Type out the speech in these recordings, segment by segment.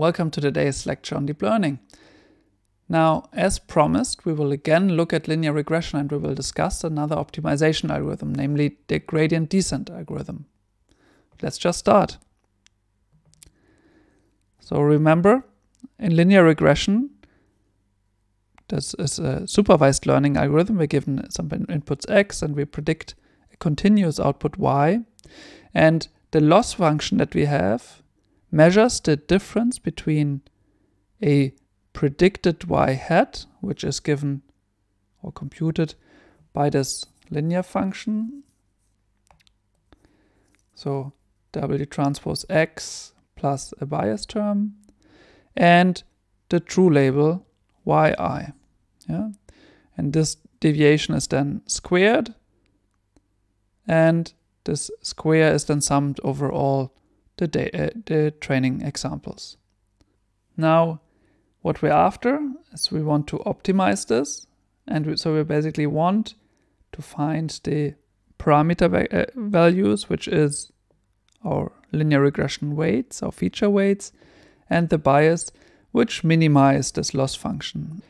Welcome to today's lecture on deep learning. Now, as promised, we will again look at linear regression and we will discuss another optimization algorithm, namely the gradient descent algorithm. Let's just start. So remember, in linear regression, this is a supervised learning algorithm. We're given some inputs x and we predict a continuous output y. And the loss function that we have measures the difference between a predicted y hat, which is given or computed by this linear function. So W transpose X plus a bias term and the true label yi. Yeah? And this deviation is then squared and this square is then summed over all the, uh, the training examples. Now, what we're after is we want to optimize this. And we, so we basically want to find the parameter va uh, values, which is our linear regression weights, our feature weights, and the bias, which minimize this loss function.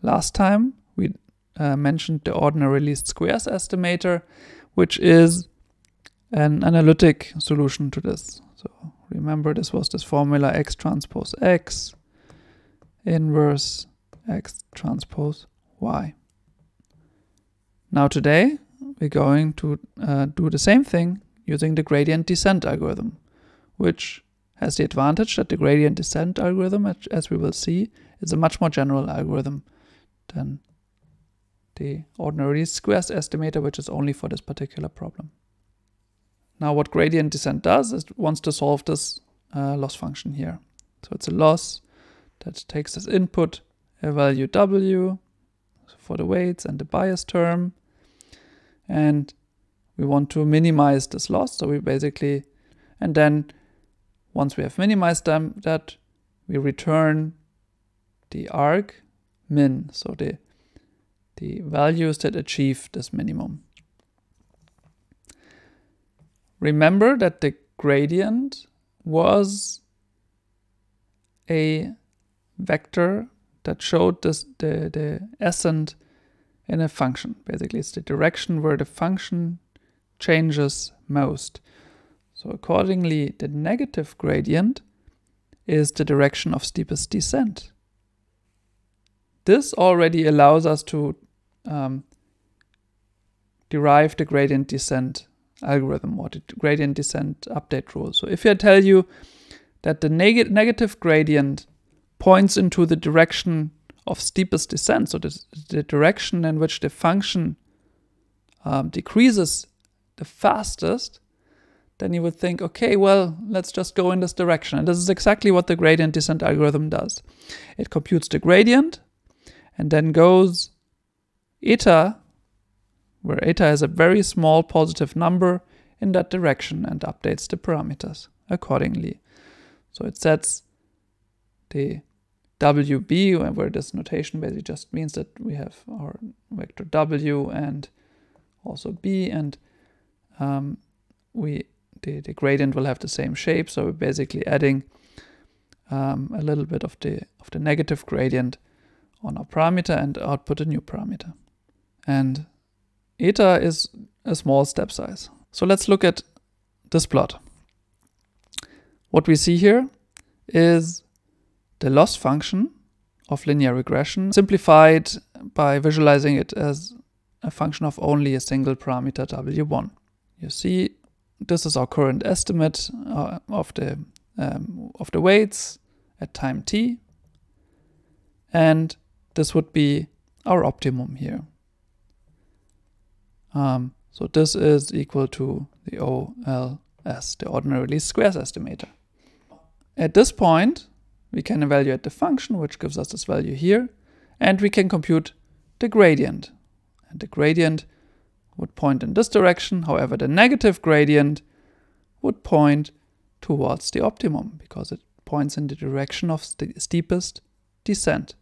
Last time, we uh, mentioned the ordinary least squares estimator, which is an analytic solution to this. So remember this was this formula x transpose x inverse x transpose y. Now today we're going to uh, do the same thing using the gradient descent algorithm, which has the advantage that the gradient descent algorithm, as we will see, is a much more general algorithm than the ordinary squares estimator, which is only for this particular problem. Now what gradient descent does is it wants to solve this uh, loss function here. So it's a loss that takes as input a value w for the weights and the bias term. And we want to minimize this loss. So we basically, and then once we have minimized them, that we return the arg min, so the, the values that achieve this minimum. Remember that the gradient was a vector that showed this, the, the ascent in a function. Basically, it's the direction where the function changes most. So accordingly, the negative gradient is the direction of steepest descent. This already allows us to um, derive the gradient descent algorithm or the gradient descent update rule. So if I tell you that the neg negative gradient points into the direction of steepest descent, so the, the direction in which the function um, decreases the fastest, then you would think, okay, well, let's just go in this direction. And this is exactly what the gradient descent algorithm does. It computes the gradient and then goes eta where eta has a very small positive number in that direction and updates the parameters accordingly. So it sets the WB, where this notation basically just means that we have our vector W and also B, and um, we the, the gradient will have the same shape, so we're basically adding um, a little bit of the of the negative gradient on our parameter and output a new parameter. And eta is a small step size. So let's look at this plot. What we see here is the loss function of linear regression simplified by visualizing it as a function of only a single parameter w1. You see this is our current estimate uh, of the um, of the weights at time t and this would be our optimum here. Um, so this is equal to the OLS, the ordinary least squares estimator. At this point, we can evaluate the function, which gives us this value here, and we can compute the gradient. And the gradient would point in this direction, however the negative gradient would point towards the optimum, because it points in the direction of the steepest descent.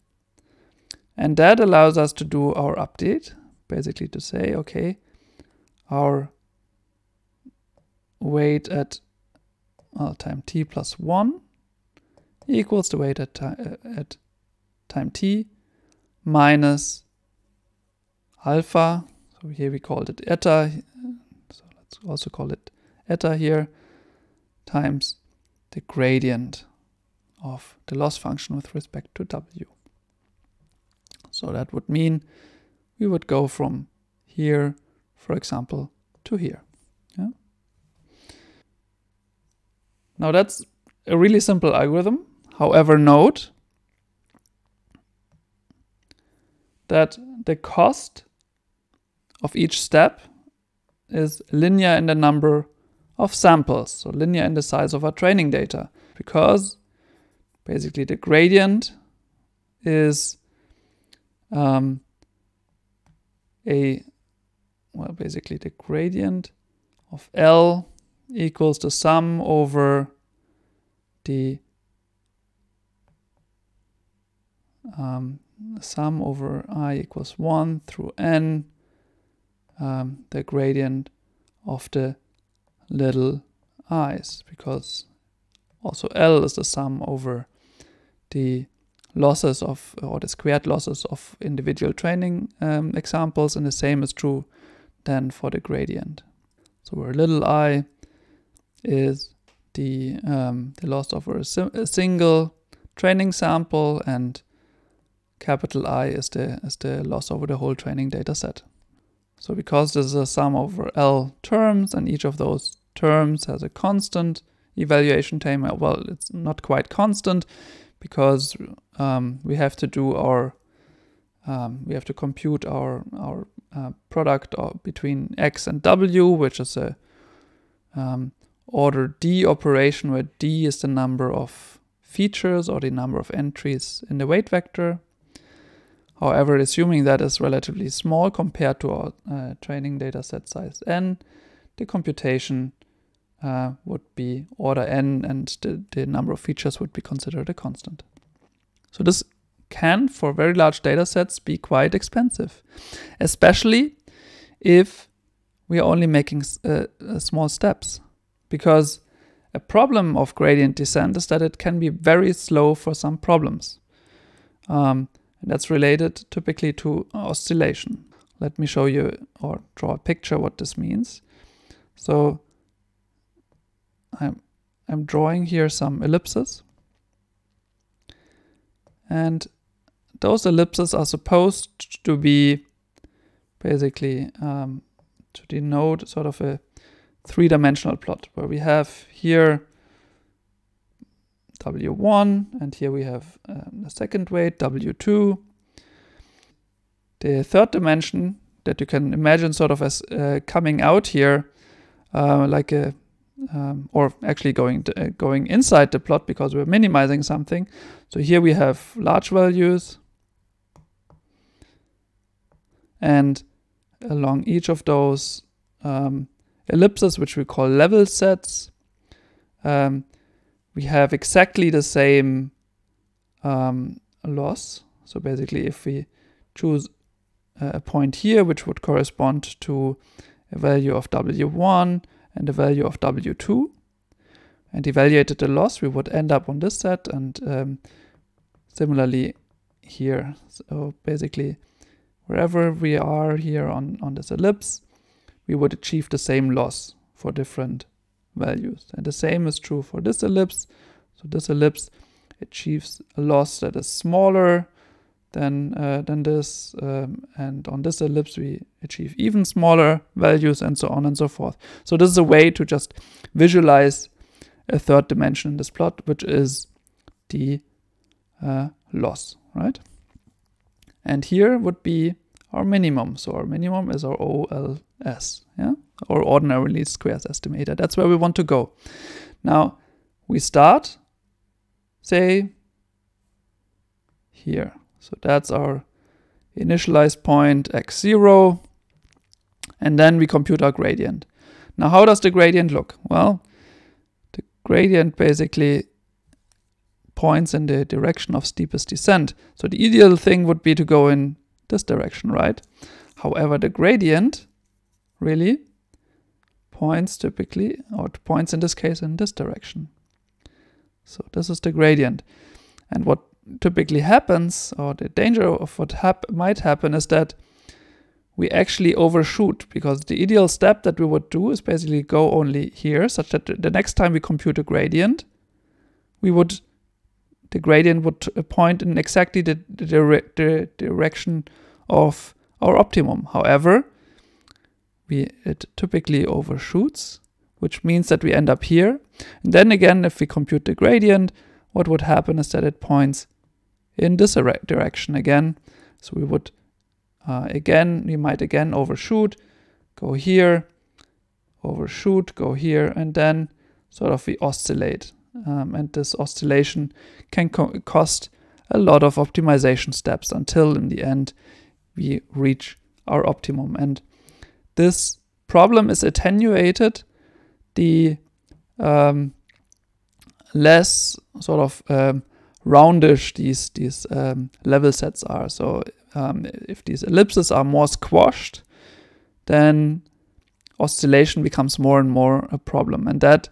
And that allows us to do our update basically to say, okay, our weight at well, time t plus 1 equals the weight at, uh, at time t minus alpha. So here we called it eta. So let's also call it eta here times the gradient of the loss function with respect to w. So that would mean we would go from here, for example, to here. Yeah? Now that's a really simple algorithm. However, note that the cost of each step is linear in the number of samples, so linear in the size of our training data, because basically the gradient is um, a, well, basically the gradient of L equals the sum over the um, sum over i equals 1 through n, um, the gradient of the little i's, because also L is the sum over the losses of or the squared losses of individual training um, examples and the same is true then for the gradient. So where little i is the, um, the loss over a, a, single training sample and capital I is the, is the loss over the whole training data set. So because this is a sum over L terms and each of those terms has a constant evaluation time, well, it's not quite constant because um, we have to do our um, we have to compute our our uh, product uh, between x and w, which is a um, order d operation where d is the number of features or the number of entries in the weight vector. However, assuming that is relatively small compared to our uh, training dataset size n, the computation uh, would be order n and the, the number of features would be considered a constant. So this can, for very large data sets, be quite expensive, especially if we are only making uh, uh, small steps. Because a problem of gradient descent is that it can be very slow for some problems. Um, and that's related typically to oscillation. Let me show you or draw a picture what this means. So I'm, I'm drawing here some ellipses. And those ellipses are supposed to be basically um, to denote sort of a three-dimensional plot where we have here W1 and here we have um, the second weight W2. The third dimension that you can imagine sort of as uh, coming out here uh, like a um, or actually going to, uh, going inside the plot because we're minimizing something. So here we have large values and along each of those um, ellipses, which we call level sets, um, we have exactly the same um, loss. So basically if we choose uh, a point here, which would correspond to a value of W1, and a value of W2 and evaluated the loss, we would end up on this set and um, similarly here. So basically, wherever we are here on, on this ellipse, we would achieve the same loss for different values. And the same is true for this ellipse. So this ellipse achieves a loss that is smaller than, uh, than this. Um, and on this ellipse, we achieve even smaller values and so on and so forth. So this is a way to just visualize a third dimension in this plot, which is the uh, loss, right? And here would be our minimum. So our minimum is our OLS, yeah? Or ordinary least squares estimator. That's where we want to go. Now, we start, say, here. So that's our initialized point x0. And then we compute our gradient. Now, how does the gradient look? Well, the gradient basically points in the direction of steepest descent. So the ideal thing would be to go in this direction, right? However, the gradient really points typically, or points in this case in this direction. So this is the gradient. And what typically happens, or the danger of what hap- might happen, is that we actually overshoot because the ideal step that we would do is basically go only here, such that the next time we compute a gradient, we would the gradient would point in exactly the, the, dire the direction of our optimum. However, we it typically overshoots, which means that we end up here. And then again, if we compute the gradient, what would happen is that it points in this direction again. So we would uh, again, we might again overshoot, go here, overshoot, go here, and then sort of we oscillate. Um, and this oscillation can co cost a lot of optimization steps until in the end we reach our optimum. And this problem is attenuated. The um, less sort of um, roundish these these um, level sets are. So um, if these ellipses are more squashed, then oscillation becomes more and more a problem, and that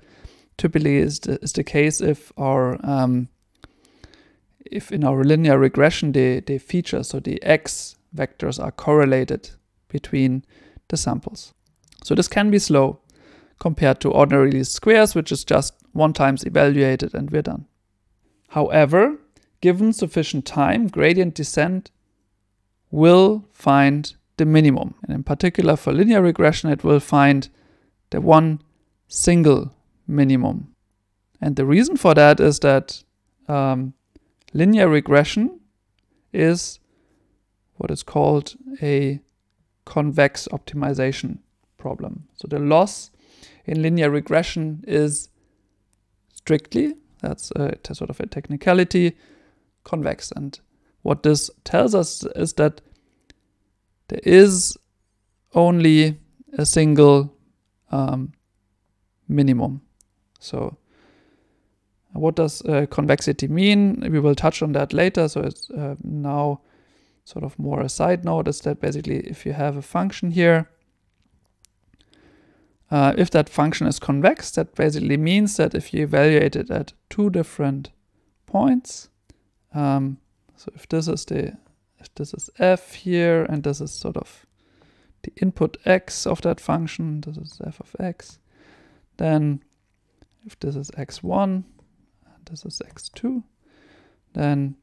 typically is the, is the case if our um, if in our linear regression the the features so the x vectors are correlated between the samples. So this can be slow compared to ordinary least squares, which is just 1 times evaluated and we're done. However, given sufficient time, gradient descent will find the minimum. And in particular for linear regression, it will find the one single minimum. And the reason for that is that um, linear regression is what is called a convex optimization problem. So the loss in linear regression is strictly, that's a, sort of a technicality, convex. And what this tells us is that there is only a single um, minimum. So what does uh, convexity mean? We will touch on that later. So it's uh, now sort of more a side note is that basically if you have a function here uh, if that function is convex, that basically means that if you evaluate it at two different points, um, so if this is the if this is f here and this is sort of the input x of that function, this is f of x, then if this is x1 and this is x2, then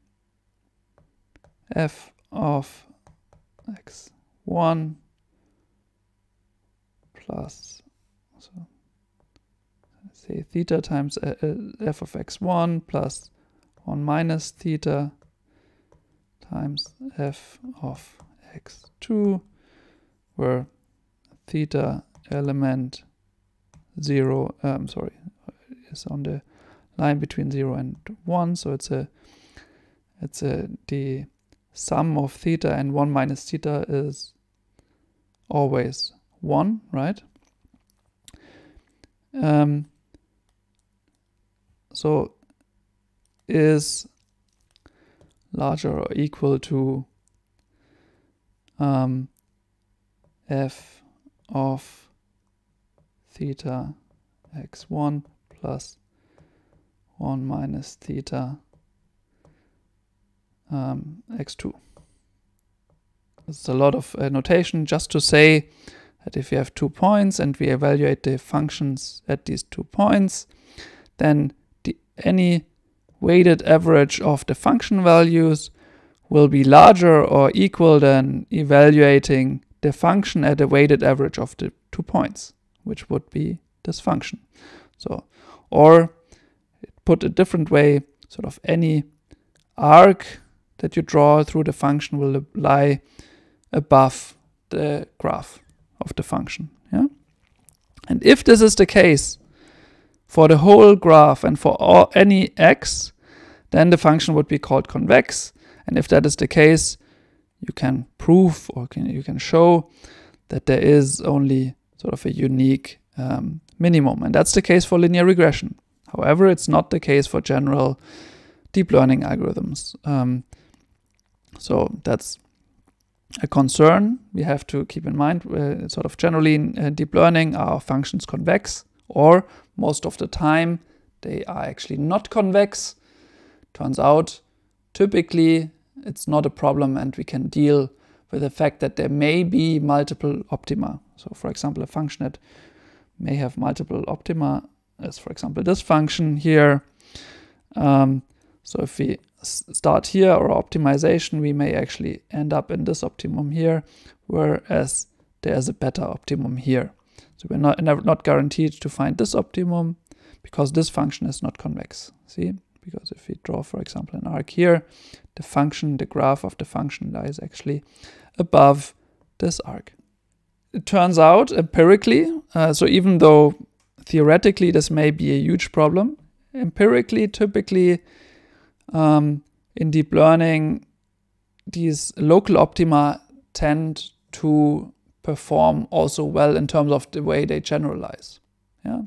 f of x1 plus so say theta times uh, uh, f of x1 plus 1 minus theta times f of x2 where theta element 0, um, sorry, is on the line between 0 and 1, so it's a it's a the sum of theta and 1 minus theta is always 1, right? Um, so is larger or equal to um, f of theta x1 plus 1 minus theta um, x2. It's a lot of uh, notation just to say that if we have two points and we evaluate the functions at these two points, then the, any weighted average of the function values will be larger or equal than evaluating the function at the weighted average of the two points, which would be this function. So, or put a different way, sort of any arc that you draw through the function will lie above the graph of the function. Yeah? And if this is the case for the whole graph and for all, any x, then the function would be called convex. And if that is the case, you can prove or can, you can show that there is only sort of a unique um, minimum. And that's the case for linear regression. However, it's not the case for general deep learning algorithms. Um, so that's a concern we have to keep in mind uh, sort of generally in uh, deep learning are functions convex or most of the time they are actually not convex turns out typically it's not a problem and we can deal with the fact that there may be multiple optima so for example a function that may have multiple optima as for example this function here um, so if we start here or optimization, we may actually end up in this optimum here, whereas there's a better optimum here. So we're not, not guaranteed to find this optimum because this function is not convex. See? Because if we draw, for example, an arc here, the function, the graph of the function lies actually above this arc. It turns out empirically, uh, so even though theoretically this may be a huge problem, empirically, typically, um, in deep learning, these local optima tend to perform also well in terms of the way they generalize. Yeah?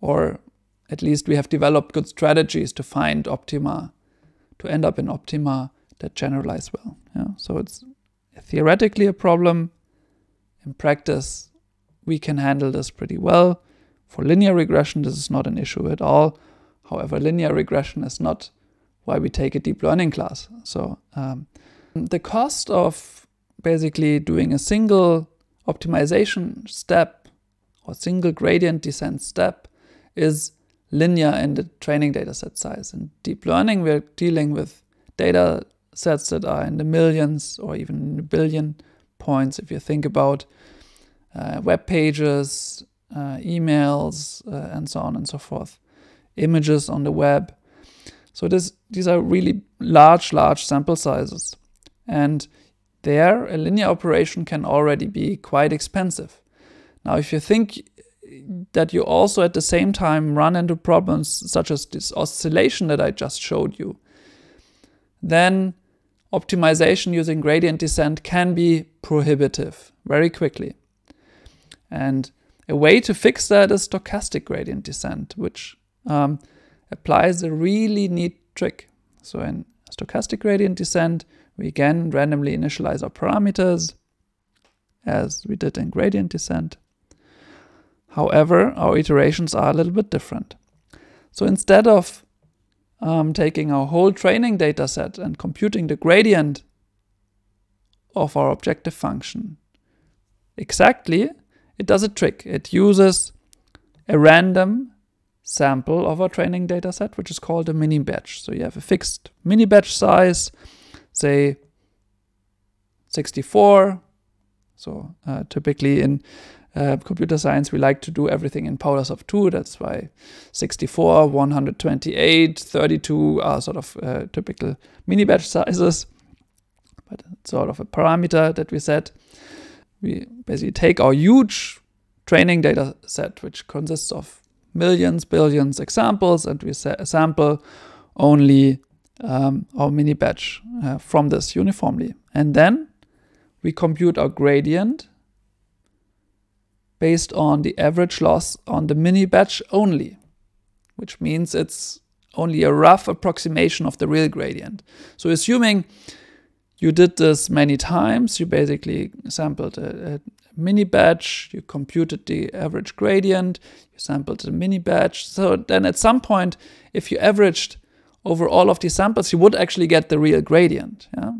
Or at least we have developed good strategies to find optima, to end up in optima that generalize well. Yeah? So it's theoretically a problem. In practice, we can handle this pretty well. For linear regression, this is not an issue at all. However, linear regression is not why we take a deep learning class. So um, the cost of basically doing a single optimization step or single gradient descent step is linear in the training data set size. In deep learning, we're dealing with data sets that are in the millions or even a billion points. If you think about uh, web pages, uh, emails, uh, and so on and so forth, images on the web, so this, these are really large, large sample sizes. And there, a linear operation can already be quite expensive. Now, if you think that you also at the same time run into problems such as this oscillation that I just showed you, then optimization using gradient descent can be prohibitive very quickly. And a way to fix that is stochastic gradient descent, which um, applies a really neat trick. So in stochastic gradient descent, we again randomly initialize our parameters as we did in gradient descent. However, our iterations are a little bit different. So instead of um, taking our whole training data set and computing the gradient of our objective function, exactly, it does a trick. It uses a random sample of our training data set, which is called a mini batch. So you have a fixed mini batch size, say 64. So uh, typically in uh, computer science, we like to do everything in powers of two. That's why 64, 128, 32 are sort of uh, typical mini batch sizes. But it's sort of a parameter that we set. We basically take our huge training data set, which consists of millions, billions examples, and we sample only um, our mini batch uh, from this uniformly. And then we compute our gradient based on the average loss on the mini batch only, which means it's only a rough approximation of the real gradient. So assuming you did this many times, you basically sampled a, a mini batch, you computed the average gradient, you sampled the mini batch. So then at some point, if you averaged over all of these samples, you would actually get the real gradient. Yeah?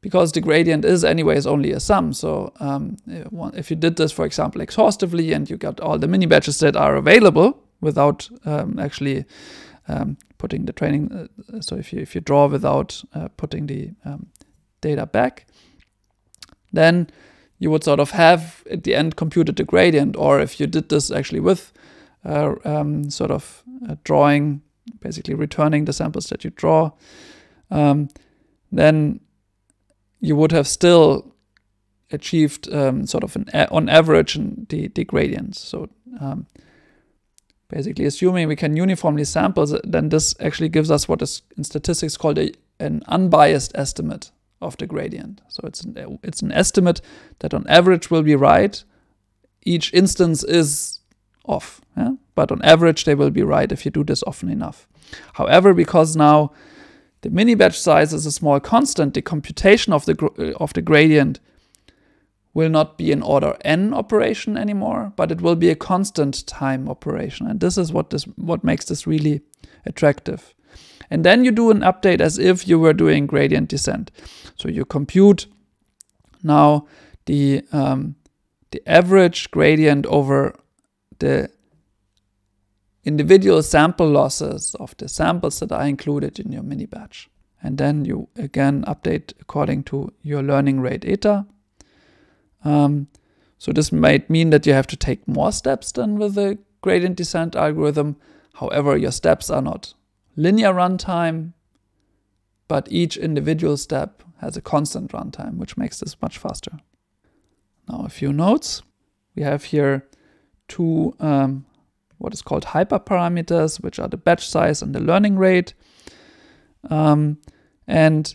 Because the gradient is anyways only a sum. So um, if you did this, for example, exhaustively and you got all the mini batches that are available without um, actually um, putting the training, uh, so if you, if you draw without uh, putting the um, data back, then you would sort of have at the end computed the gradient, or if you did this actually with uh, um, sort of a uh, drawing, basically returning the samples that you draw, um, then you would have still achieved um, sort of an on average the, the gradients. So um, basically assuming we can uniformly sample, then this actually gives us what is in statistics called a, an unbiased estimate of the gradient. So it's an, it's an estimate that on average will be right. Each instance is off, yeah? but on average they will be right if you do this often enough. However, because now the mini batch size is a small constant, the computation of the, uh, of the gradient will not be an order n operation anymore, but it will be a constant time operation. And this is what this what makes this really attractive. And then you do an update as if you were doing gradient descent. So you compute now the, um, the average gradient over the individual sample losses of the samples that are included in your mini batch. And then you again update according to your learning rate eta. Um, so this might mean that you have to take more steps than with the gradient descent algorithm. However, your steps are not linear runtime, but each individual step has a constant runtime, which makes this much faster. Now a few notes. We have here two um, what is called hyperparameters, which are the batch size and the learning rate. Um, and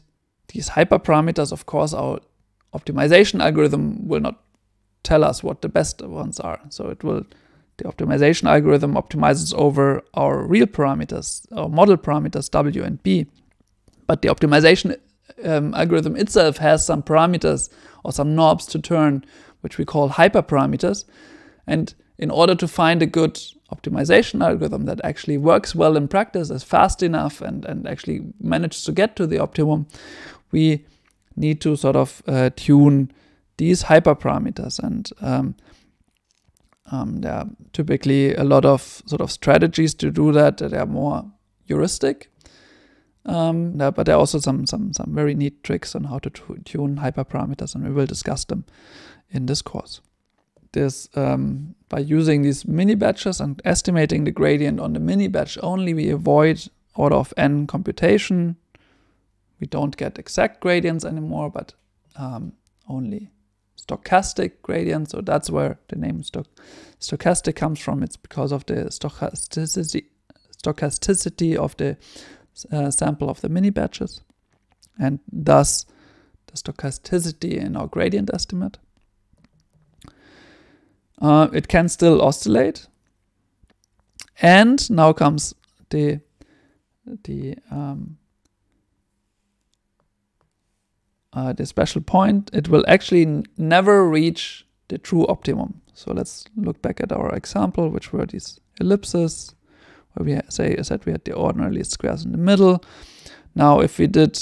these hyperparameters, of course, our optimization algorithm will not tell us what the best ones are. So it will the optimization algorithm optimizes over our real parameters, our model parameters W and B. But the optimization um, algorithm itself has some parameters or some knobs to turn, which we call hyperparameters. And in order to find a good optimization algorithm that actually works well in practice, is fast enough, and, and actually manages to get to the optimum, we need to sort of uh, tune these hyperparameters. And um, um, there are typically a lot of sort of strategies to do that that are more heuristic. Um, but there are also some, some, some very neat tricks on how to tune hyperparameters, and we will discuss them in this course. This, um, by using these mini batches and estimating the gradient on the mini batch only, we avoid order of n computation. We don't get exact gradients anymore, but um, only stochastic gradient. So that's where the name stoch stochastic comes from. It's because of the stochasticity, stochasticity of the uh, sample of the mini batches and thus the stochasticity in our gradient estimate. Uh, it can still oscillate. And now comes the, the um, uh, the special point, it will actually never reach the true optimum. So let's look back at our example, which were these ellipses, where we say that we had the ordinary least squares in the middle. Now, if we did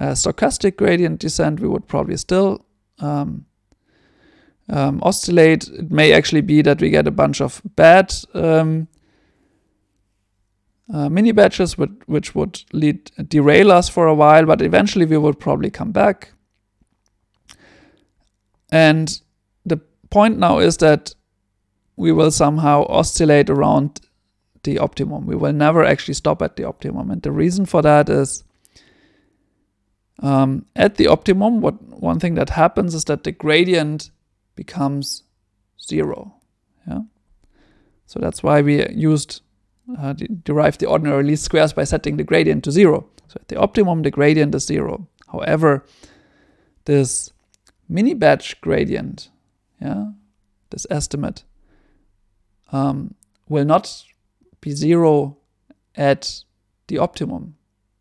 a stochastic gradient descent, we would probably still um, um, oscillate. It may actually be that we get a bunch of bad um, uh, mini batches, which, which would lead derail us for a while, but eventually we would probably come back. And the point now is that we will somehow oscillate around the optimum. We will never actually stop at the optimum. And the reason for that is um, at the optimum, what one thing that happens is that the gradient becomes zero. Yeah. So that's why we used uh, de derive the ordinary least squares by setting the gradient to zero. So at the optimum, the gradient is zero. However, this mini batch gradient, yeah, this estimate, um, will not be zero at the optimum.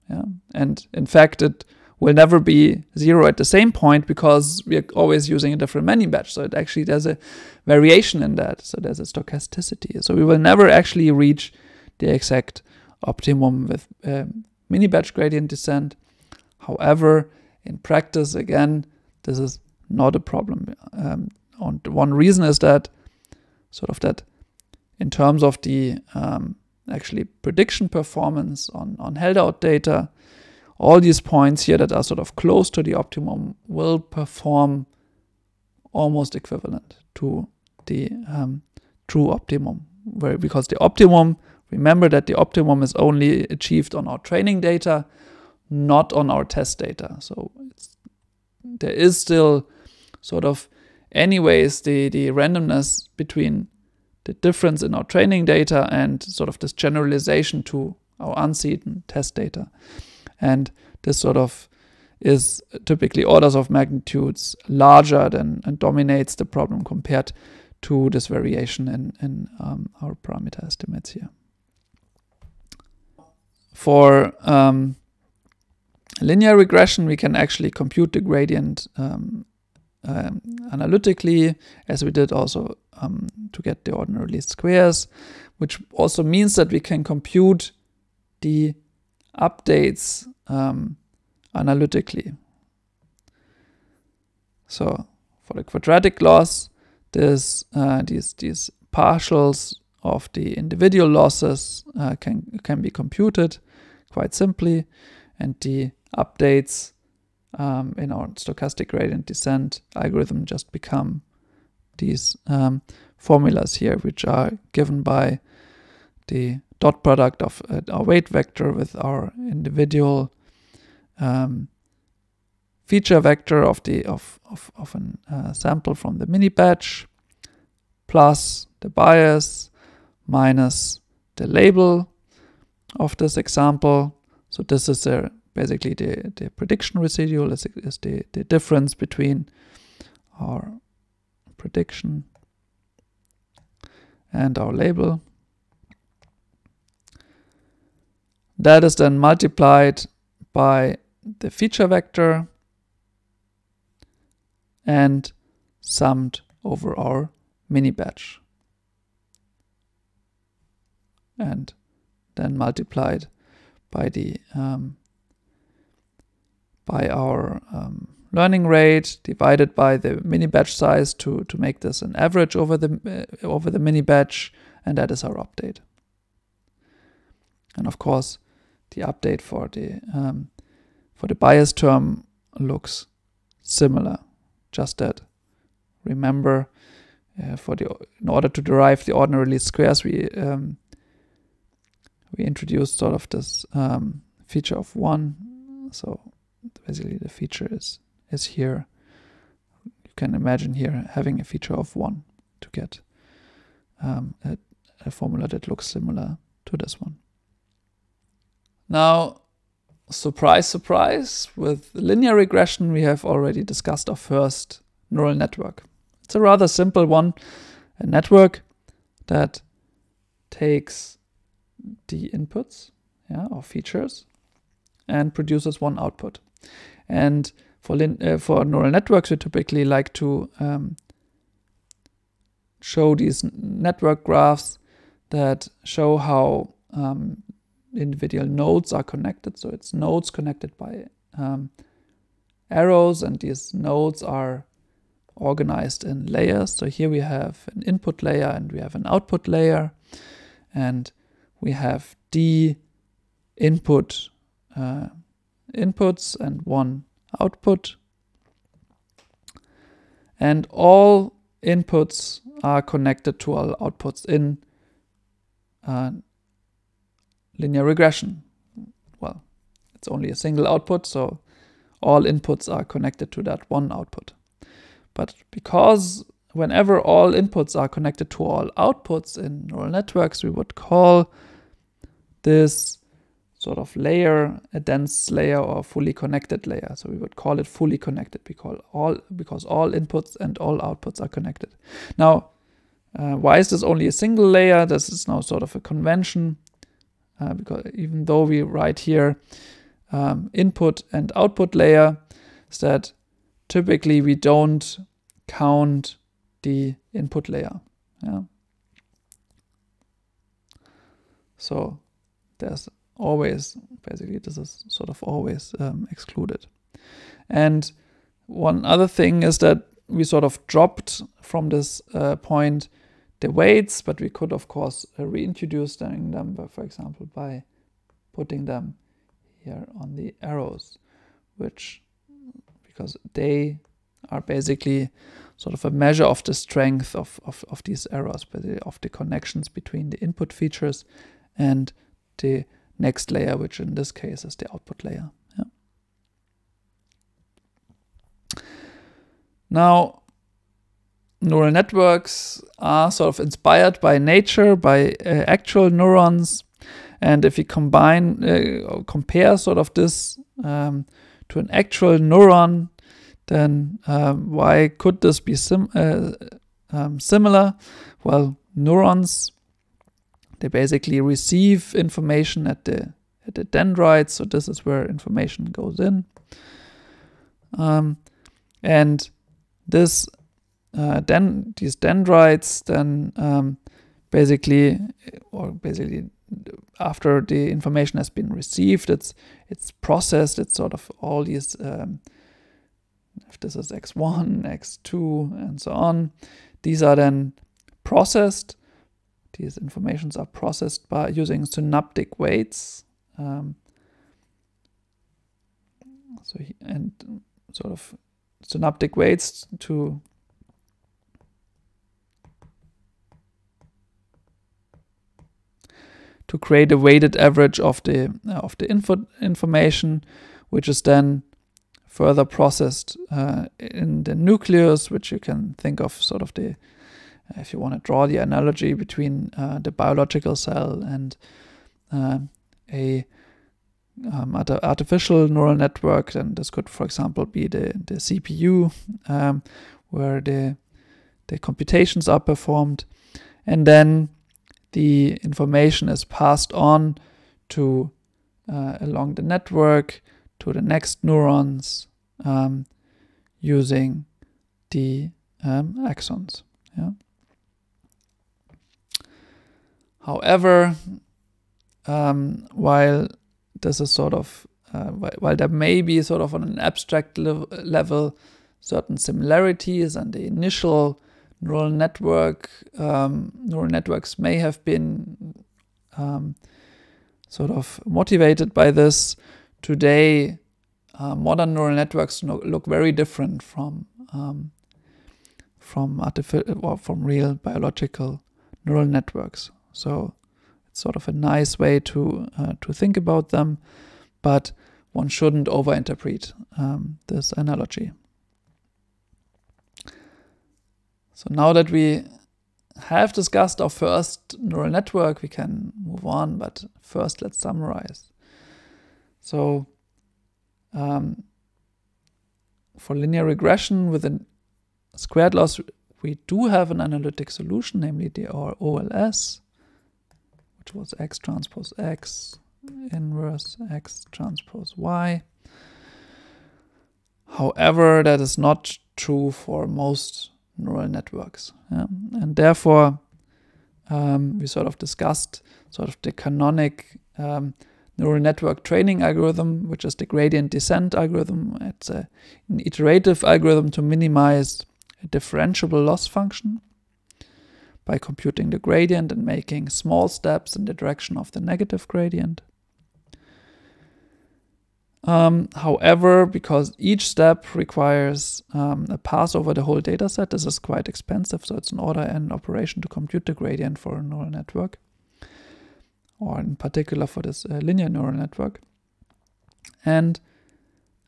Yeah? And in fact, it will never be zero at the same point because we are always using a different mini batch. So it actually there's a variation in that. So there's a stochasticity. So we will never actually reach the exact optimum with um, mini batch gradient descent. However, in practice, again, this is not a problem. Um, and one reason is that sort of that in terms of the um, actually prediction performance on, on held out data, all these points here that are sort of close to the optimum will perform almost equivalent to the um, true optimum where because the optimum Remember that the optimum is only achieved on our training data, not on our test data. So there is still sort of anyways the, the randomness between the difference in our training data and sort of this generalization to our unseeded test data. And this sort of is typically orders of magnitudes larger than and dominates the problem compared to this variation in, in um, our parameter estimates here for um, linear regression, we can actually compute the gradient um, um, analytically, as we did also um, to get the ordinary least squares, which also means that we can compute the updates um, analytically. So for the quadratic loss, this, uh, these, these partials of the individual losses uh, can, can be computed quite simply, and the updates um, in our stochastic gradient descent algorithm just become these um, formulas here, which are given by the dot product of uh, our weight vector with our individual um, feature vector of the of of, of a uh, sample from the mini batch plus the bias minus the label of this example. So this is basically the, the prediction residual is, is the, the difference between our prediction and our label. That is then multiplied by the feature vector and summed over our mini batch and then multiplied by the um, by our um, learning rate divided by the mini batch size to to make this an average over the uh, over the mini batch, and that is our update. And of course, the update for the um, for the bias term looks similar, just that. Remember, uh, for the in order to derive the ordinary least squares, we um, we introduced sort of this um, feature of one. So basically the feature is, is here. You can imagine here having a feature of one to get um, a, a formula that looks similar to this one. Now, surprise, surprise, with linear regression, we have already discussed our first neural network. It's a rather simple one, a network that takes the inputs yeah, or features and produces one output. And for, uh, for neural networks, we typically like to um, show these network graphs that show how um, individual nodes are connected. So it's nodes connected by um, arrows, and these nodes are organized in layers. So here we have an input layer and we have an output layer. And we have D input uh, inputs and one output. And all inputs are connected to all outputs in uh, linear regression. Well, it's only a single output, so all inputs are connected to that one output. But because whenever all inputs are connected to all outputs in neural networks, we would call this sort of layer a dense layer or fully connected layer. So we would call it fully connected because all, because all inputs and all outputs are connected. Now, uh, why is this only a single layer? This is now sort of a convention uh, because even though we write here um, input and output layer, is that typically we don't count the input layer. Yeah. So there's always, basically, this is sort of always um, excluded. And one other thing is that we sort of dropped from this uh, point the weights, but we could, of course, uh, reintroduce them, for example, by putting them here on the arrows, which, because they are basically sort of a measure of the strength of, of, of these arrows, of the connections between the input features and the next layer, which in this case is the output layer. Yeah. Now, neural networks are sort of inspired by nature, by uh, actual neurons. And if we combine, uh, compare sort of this um, to an actual neuron, then um, why could this be sim uh, um, similar? Well, neurons they basically receive information at the at the dendrites, so this is where information goes in. Um, and this uh, then these dendrites then um, basically or basically after the information has been received it's it's processed it's sort of all these um, if this is x1 x2 and so on these are then processed these informations are processed by using synaptic weights. Um, so he, and sort of synaptic weights to to create a weighted average of the uh, of the info information, which is then further processed uh, in the nucleus, which you can think of sort of the if you want to draw the analogy between uh, the biological cell and uh, a um, artificial neural network, then this could, for example, be the the CPU, um, where the the computations are performed, and then the information is passed on to uh, along the network to the next neurons um, using the um, axons. Yeah. However, um, while this is sort of uh, while there may be sort of on an abstract le level certain similarities and the initial neural network um, neural networks may have been um, sort of motivated by this today uh, modern neural networks no look very different from um, from artificial well, from real biological neural networks so it's sort of a nice way to uh, to think about them, but one shouldn't overinterpret um, this analogy. So now that we have discussed our first neural network, we can move on, but first let's summarize. So um, for linear regression with a squared loss, we do have an analytic solution, namely the OLS which was x transpose x inverse x transpose y. However, that is not true for most neural networks. Yeah? And therefore, um, we sort of discussed sort of the canonic um, neural network training algorithm, which is the gradient descent algorithm. It's a, an iterative algorithm to minimize a differentiable loss function by computing the gradient and making small steps in the direction of the negative gradient. Um, however, because each step requires um, a pass over the whole dataset, this is quite expensive, so it's an order n operation to compute the gradient for a neural network, or in particular for this uh, linear neural network. And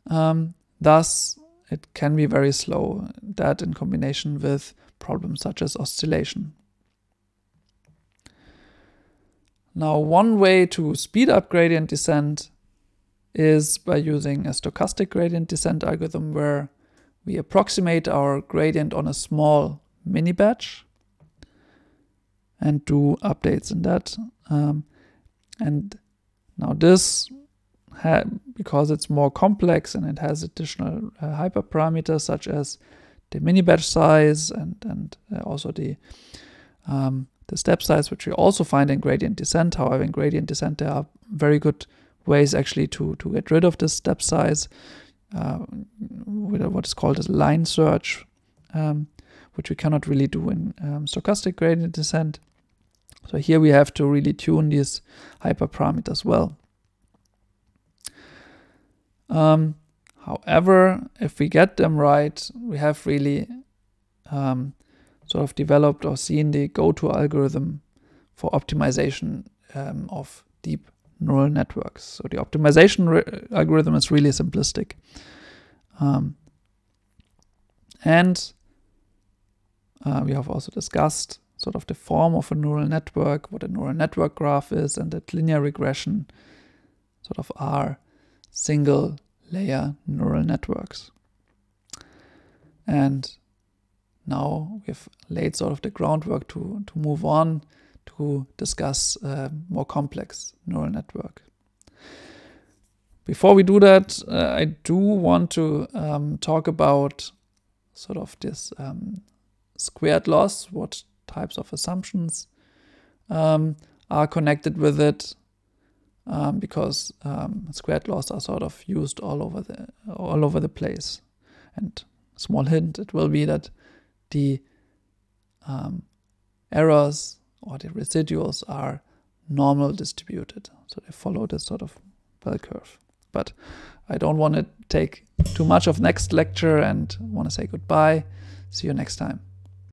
um, thus, it can be very slow. That in combination with problems such as oscillation, Now, one way to speed up gradient descent is by using a stochastic gradient descent algorithm where we approximate our gradient on a small mini batch and do updates in that. Um, and now this, because it's more complex and it has additional uh, hyperparameters such as the mini batch size and, and uh, also the um, the step size, which we also find in gradient descent. However, in gradient descent, there are very good ways actually to, to get rid of this step size uh, with what is called a line search, um, which we cannot really do in um, stochastic gradient descent. So here we have to really tune these hyperparameters well. Um, however, if we get them right, we have really um, sort of developed or seen the go-to algorithm for optimization um, of deep neural networks. So the optimization algorithm is really simplistic. Um, and uh, we have also discussed sort of the form of a neural network, what a neural network graph is, and that linear regression sort of are single layer neural networks. And now we've laid sort of the groundwork to, to move on to discuss a uh, more complex neural network. Before we do that, uh, I do want to um, talk about sort of this um, squared loss, what types of assumptions um, are connected with it, um, because um, squared loss are sort of used all over the all over the place. And small hint, it will be that the um, errors or the residuals are normal distributed. So they follow this sort of bell curve. But I don't want to take too much of next lecture and want to say goodbye. See you next time.